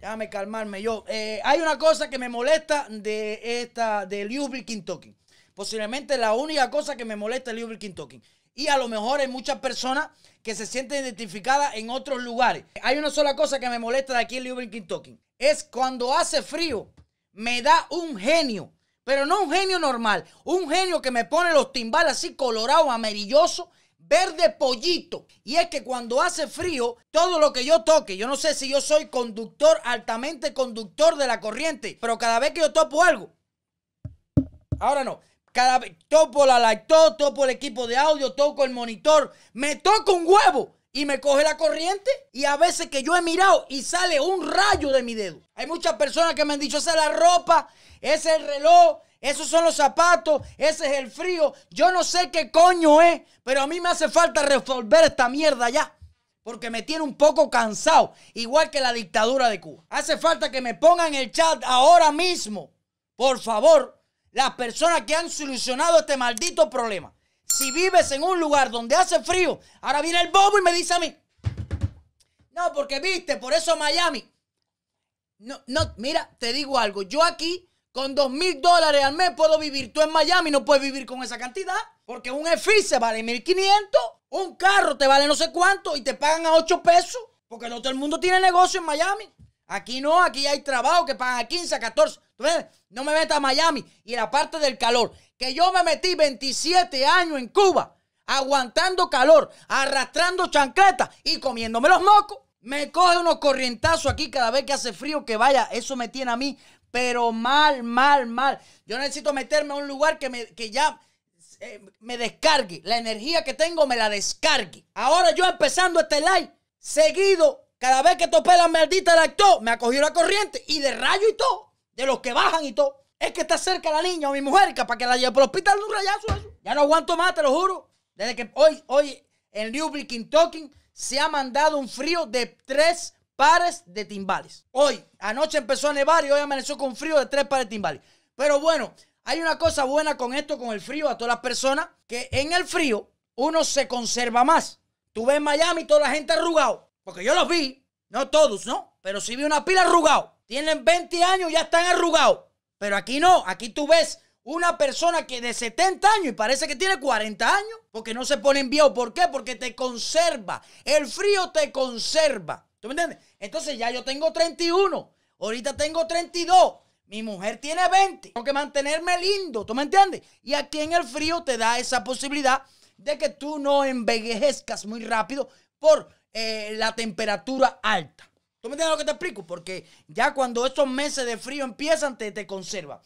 Déjame calmarme yo. Eh, hay una cosa que me molesta de esta, de Louisville Kentucky. Posiblemente la única cosa que me molesta de King Talking, Y a lo mejor hay muchas personas que se sienten identificadas en otros lugares. Hay una sola cosa que me molesta de aquí en King Talking, Es cuando hace frío, me da un genio. Pero no un genio normal, un genio que me pone los timbales así colorado, amarilloso verde pollito. Y es que cuando hace frío, todo lo que yo toque, yo no sé si yo soy conductor, altamente conductor de la corriente, pero cada vez que yo topo algo, ahora no, cada vez topo la laptop, topo el equipo de audio, toco el monitor, me toco un huevo y me coge la corriente y a veces que yo he mirado y sale un rayo de mi dedo. Hay muchas personas que me han dicho, esa es la ropa, ese es el reloj, esos son los zapatos, ese es el frío. Yo no sé qué coño es, pero a mí me hace falta resolver esta mierda ya. Porque me tiene un poco cansado, igual que la dictadura de Cuba. Hace falta que me pongan el chat ahora mismo, por favor, las personas que han solucionado este maldito problema si vives en un lugar donde hace frío, ahora viene el bobo y me dice a mí, no, porque viste, por eso Miami. No, no, mira, te digo algo, yo aquí con dos mil dólares al mes puedo vivir, tú en Miami no puedes vivir con esa cantidad, porque un se vale 1500, un carro te vale no sé cuánto y te pagan a 8 pesos, porque no todo el mundo tiene negocio en Miami. Aquí no, aquí hay trabajo que pagan a 15, a 14. No me meta a Miami y la parte del calor. Que yo me metí 27 años en Cuba, aguantando calor, arrastrando chancletas y comiéndome los mocos. Me coge unos corrientazos aquí cada vez que hace frío que vaya. Eso me tiene a mí, pero mal, mal, mal. Yo necesito meterme a un lugar que, me, que ya eh, me descargue. La energía que tengo me la descargue. Ahora yo empezando este live, seguido, cada vez que topé la maldita lacto, me acogió la corriente y de rayo y todo de los que bajan y todo, es que está cerca la niña o mi mujer, para que la lleve por el hospital de un rayazo eso. Ya no aguanto más, te lo juro. Desde que hoy, hoy en Newbury, Talking se ha mandado un frío de tres pares de timbales. Hoy, anoche empezó a nevar y hoy amaneció con frío de tres pares de timbales. Pero bueno, hay una cosa buena con esto, con el frío, a todas las personas, que en el frío uno se conserva más. Tú ves en Miami toda la gente arrugado, porque yo los vi, no todos, ¿no? Pero sí vi una pila arrugado. Tienen 20 años, ya están arrugados. Pero aquí no, aquí tú ves una persona que de 70 años y parece que tiene 40 años, porque no se pone en viejo. ¿Por qué? Porque te conserva. El frío te conserva. ¿Tú me entiendes? Entonces ya yo tengo 31, ahorita tengo 32, mi mujer tiene 20. Tengo que mantenerme lindo, ¿tú me entiendes? Y aquí en el frío te da esa posibilidad de que tú no envejezcas muy rápido por eh, la temperatura alta. ¿Tú me entiendes lo que te explico? Porque ya cuando estos meses de frío empiezan, te, te conserva.